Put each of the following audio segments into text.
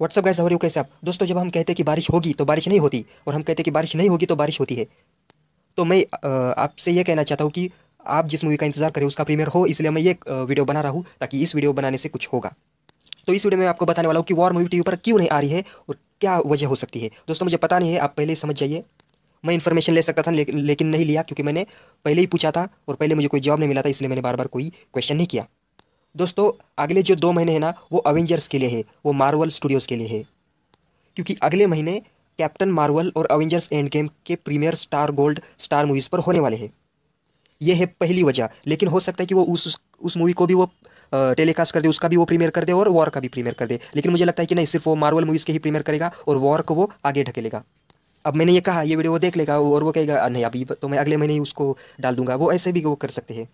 WhatsApp gas हो कैसे आप दोस्तों जब हम कहते हैं कि बारिश होगी तो बारिश नहीं होती और हम कहते हैं कि बारिश नहीं होगी तो बारिश होती है तो मैं आपसे ये कहना चाहता हूँ कि आप जिस मूवी का इंतजार करें उसका प्रीमियर हो इसलिए मैं ये वीडियो बना रहा हूँ ताकि इस वीडियो बनाने से कुछ होगा तो इस वीडियो में आपको बताने वाला हूँ कि वॉर मूवी टीवी पर क्यों नहीं आ रही है और क्या वजह हो सकती है दोस्तों मुझे पता नहीं है आप पहले समझ जाइए मैं इन्फॉर्मेशन ले सकता था लेकिन नहीं लिया क्योंकि मैंने पहले ही पूछा था और पहले मुझे कोई जॉब नहीं मिला था इसलिए मैंने बार बार कोई क्वेश्चन नहीं किया दोस्तों अगले जो दो महीने हैं ना वो अवेंजर्स के लिए है वो मार्वल स्टूडियोज़ के लिए है क्योंकि अगले महीने कैप्टन मार्वल और अवेंजर्स एंड गेम के premiere Star Gold Star Movies पर होने वाले हैं ये है पहली वजह लेकिन हो सकता है कि वो उस उस, उस मूवी को भी वो टेलीकास्ट कर दे उसका भी वो प्रीमियर कर दे और वॉर का भी प्रीमियर कर दे लेकिन मुझे लगता है कि नहीं सिर्फ वो मार्वल मूवीज़ के ही प्रीमियर करेगा और वॉर को वो आगे ढकेलेगा अब मैंने ये कहा ये वीडियो वो देख लेगा और वो कहेगा नहीं अभी तो मैं अगले महीने ही उसको डाल दूंगा वो ऐसे भी वो कर सकते हैं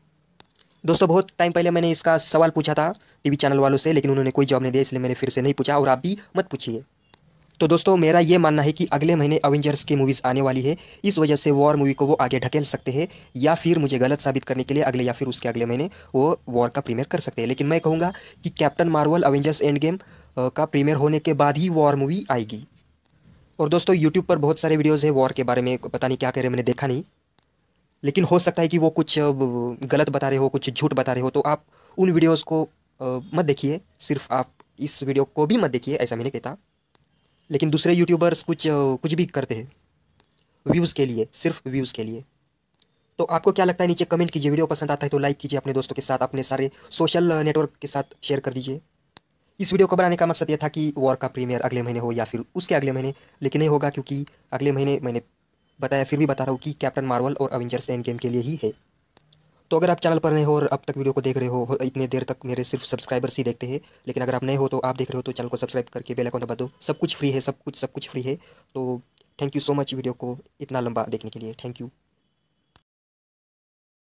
दोस्तों बहुत टाइम पहले मैंने इसका सवाल पूछा था टीवी चैनल वालों से लेकिन उन्होंने कोई जवाब नहीं दिया इसलिए मैंने फिर से नहीं पूछा और आप भी मत पूछिए तो दोस्तों मेरा ये मानना है कि अगले महीने अवेंजर्स की मूवीज़ आने वाली है इस वजह से वॉर मूवी को वो आगे ढकेल सकते हैं या फिर मुझे गलत साबित करने के लिए अगले या फिर उसके अगले महीने वो वॉर का प्रीमियर कर सकते हैं लेकिन मैं कहूँगा कि Captain Marvel Avengers endgame का प्रीमियर होने के बाद ही वॉर मूवी आएगी और दोस्तों यूट्यूब पर बहुत सारे वीडियोज़ है वॉर के बारे में पता नहीं क्या कह रहे मैंने देखा नहीं लेकिन हो सकता है कि वो कुछ गलत बता रहे हो कुछ झूठ बता रहे हो तो आप उन वीडियोस को मत देखिए सिर्फ आप इस वीडियो को भी मत देखिए ऐसा मैंने कहता लेकिन दूसरे यूट्यूबर्स कुछ कुछ भी करते हैं व्यूज़ के लिए सिर्फ व्यूज़ के लिए तो आपको क्या लगता है नीचे कमेंट कीजिए वीडियो पसंद आता है तो लाइक कीजिए अपने दोस्तों के साथ अपने सारे सोशल नेटवर्क के साथ शेयर कर दीजिए इस वीडियो को बनाने का मकसद यह था कि वॉर का प्रीमियर अगले महीने हो या फिर उसके अगले महीने लेकिन नहीं होगा क्योंकि अगले महीने मैंने बताया फिर भी बता रहा हूँ कि कैप्टन मार्वल और अवेंजर्स एंड गेम के लिए ही है तो अगर आप चैनल पर नए हो और अब तक वीडियो को देख रहे हो इतने देर तक मेरे सिर्फ सब्सक्राइबर्स ही देखते हैं लेकिन अगर आप नए हो तो आप देख रहे हो तो चैनल को सब्सक्राइब करके बेल आइकन दबा दो सब कुछ फ्री है सब कुछ सब कुछ फ्री है तो thank you so much video को इतना लंबा देखने के लिए थैंक यू